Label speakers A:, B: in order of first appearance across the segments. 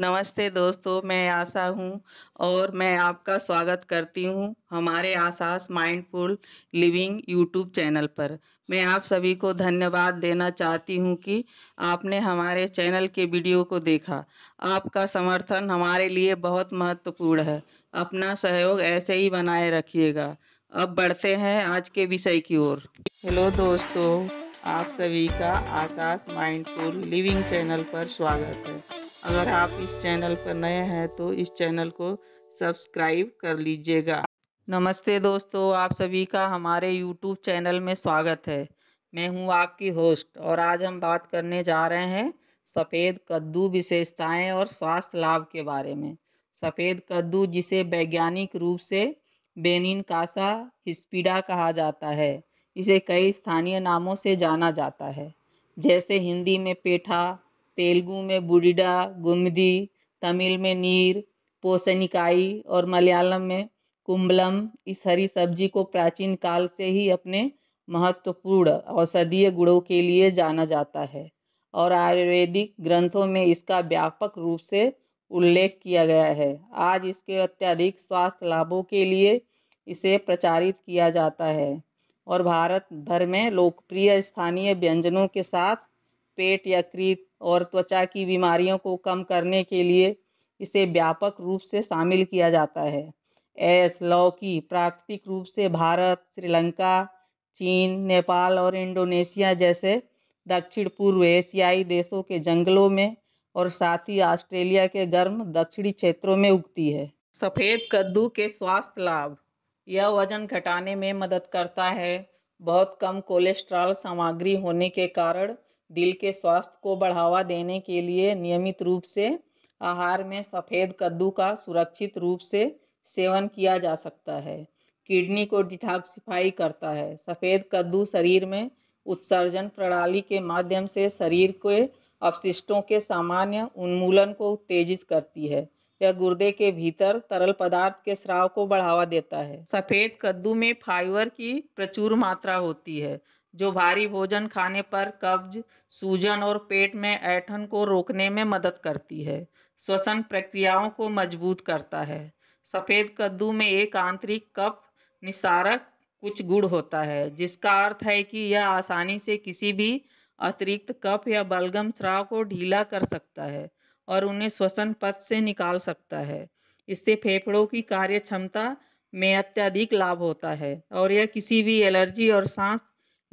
A: नमस्ते दोस्तों मैं आशा हूँ और मैं आपका स्वागत करती हूँ हमारे आसास माइंडफुल लिविंग यूट्यूब चैनल पर मैं आप सभी को धन्यवाद देना चाहती हूँ कि आपने हमारे चैनल के वीडियो को देखा आपका समर्थन हमारे लिए बहुत महत्वपूर्ण है अपना सहयोग ऐसे ही बनाए रखिएगा अब बढ़ते हैं आज के विषय की ओर हेलो दोस्तों आप सभी का आसास माइंडफुल लिविंग चैनल पर स्वागत है अगर आप इस चैनल पर नए हैं तो इस चैनल को सब्सक्राइब कर लीजिएगा नमस्ते दोस्तों आप सभी का हमारे यूट्यूब चैनल में स्वागत है मैं हूं आपकी होस्ट और आज हम बात करने जा रहे हैं सफ़ेद कद्दू विशेषताएं और स्वास्थ्य लाभ के बारे में सफ़ेद कद्दू जिसे वैज्ञानिक रूप से बेनिन कासा हिस्पिडा कहा जाता है इसे कई स्थानीय नामों से जाना जाता है जैसे हिंदी में पेठा तेलुगु में बुडिडा गुमदी तमिल में नीर पोसनिकाई और मलयालम में कुम्बलम इस हरी सब्जी को प्राचीन काल से ही अपने महत्वपूर्ण औषधीय गुणों के लिए जाना जाता है और आयुर्वेदिक ग्रंथों में इसका व्यापक रूप से उल्लेख किया गया है आज इसके अत्यधिक स्वास्थ्य लाभों के लिए इसे प्रचारित किया जाता है और भारत भर में लोकप्रिय स्थानीय व्यंजनों के साथ पेट यकृत और त्वचा की बीमारियों को कम करने के लिए इसे व्यापक रूप से शामिल किया जाता है एस लौकी प्राकृतिक रूप से भारत श्रीलंका चीन नेपाल और इंडोनेशिया जैसे दक्षिण पूर्व एशियाई देशों के जंगलों में और साथ ही ऑस्ट्रेलिया के गर्म दक्षिणी क्षेत्रों में उगती है सफ़ेद कद्दू के स्वास्थ्य लाभ यह वजन घटाने में मदद करता है बहुत कम कोलेस्ट्रॉल सामग्री होने के कारण दिल के स्वास्थ्य को बढ़ावा देने के लिए नियमित रूप से आहार में सफ़ेद कद्दू का सुरक्षित रूप से सेवन किया जा सकता है किडनी को डिटॉक्सिफाई करता है सफ़ेद कद्दू शरीर में उत्सर्जन प्रणाली के माध्यम से शरीर के अपशिष्टों के सामान्य उन्मूलन को उत्तेजित करती है यह गुर्दे के भीतर तरल पदार्थ के स्राव को बढ़ावा देता है सफ़ेद कद्दू में फाइबर की प्रचुर मात्रा होती है जो भारी भोजन खाने पर कब्ज सूजन और पेट में ऐठन को रोकने में मदद करती है श्वसन प्रक्रियाओं को मजबूत करता है सफ़ेद कद्दू में एक आंतरिक कप निसारक कुछ गुड़ होता है जिसका अर्थ है कि यह आसानी से किसी भी अतिरिक्त कप या बलगम स्राव को ढीला कर सकता है और उन्हें श्वसन पथ से निकाल सकता है इससे फेफड़ों की कार्य क्षमता में अत्यधिक लाभ होता है और यह किसी भी एलर्जी और सांस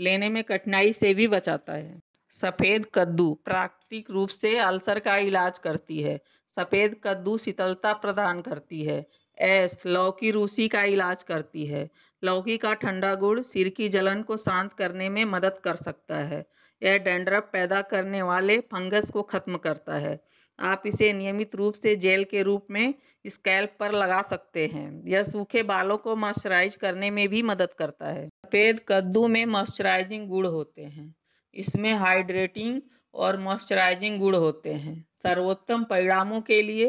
A: लेने में कठिनाई से भी बचाता है सफ़ेद कद्दू प्राकृतिक रूप से अल्सर का इलाज करती है सफ़ेद कद्दू शीतलता प्रदान करती है ऐस लौकी रूसी का इलाज करती है लौकी का ठंडा गुड़ सिर की जलन को शांत करने में मदद कर सकता है यह डेंड्रप पैदा करने वाले फंगस को ख़त्म करता है आप इसे नियमित रूप से जेल के रूप में स्कैल्प पर लगा सकते हैं यह सूखे बालों को मॉइस्चराइज करने में भी मदद करता है सफ़ेद कद्दू में मॉइस्चराइजिंग गुण होते हैं इसमें हाइड्रेटिंग और मॉइस्चराइजिंग गुण होते हैं सर्वोत्तम परिणामों के लिए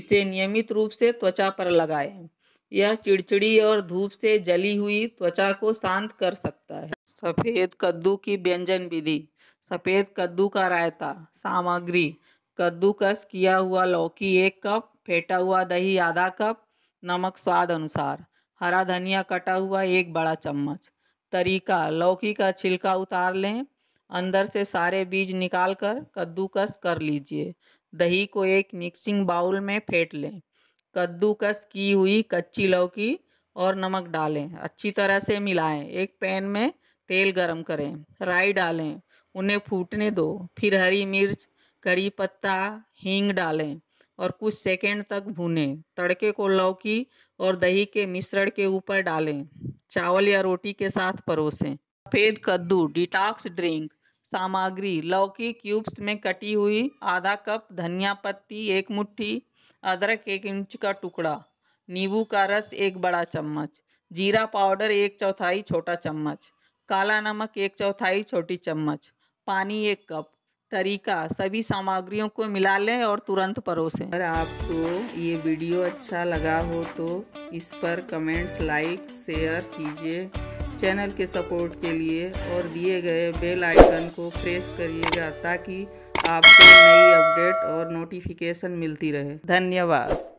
A: इसे नियमित रूप से त्वचा पर लगाएं यह चिड़चिड़ी और धूप से जली हुई त्वचा को शांत कर सकता है सफ़ेद कद्दू की व्यंजन विधि सफ़ेद कद्दू का रायता सामग्री कद्दूकस किया हुआ लौकी एक कप फेंटा हुआ दही आधा कप नमक स्वाद अनुसार हरा धनिया कटा हुआ एक बड़ा चम्मच तरीका लौकी का छिलका उतार लें अंदर से सारे बीज निकाल कर कद्दूकस कर लीजिए दही को एक मिक्सिंग बाउल में फेंट लें कद्दूकस की हुई कच्ची लौकी और नमक डालें अच्छी तरह से मिलाएं एक पैन में तेल गरम करें राई डालें उन्हें फूटने दो फिर हरी मिर्च करी पत्ता हींग डालें और कुछ सेकेंड तक भूनें तड़के को लौकी और दही के मिश्रण के ऊपर डालें चावल या रोटी के साथ परोसें सफ़ेद कद्दू डिटॉक्स ड्रिंक सामग्री लौकी क्यूब्स में कटी हुई आधा कप धनिया पत्ती एक मुट्ठी अदरक एक इंच का टुकड़ा नींबू का रस एक बड़ा चम्मच जीरा पाउडर एक चौथाई छोटा चम्मच काला नमक एक चौथाई छोटी चम्मच पानी एक कप तरीका सभी सामग्रियों को मिला लें और तुरंत परोसें अगर आपको ये वीडियो अच्छा लगा हो तो इस पर कमेंट्स लाइक शेयर कीजिए चैनल के सपोर्ट के लिए और दिए गए बेल आइकन को प्रेस करिएगा ताकि आपको नई अपडेट और नोटिफिकेशन मिलती रहे धन्यवाद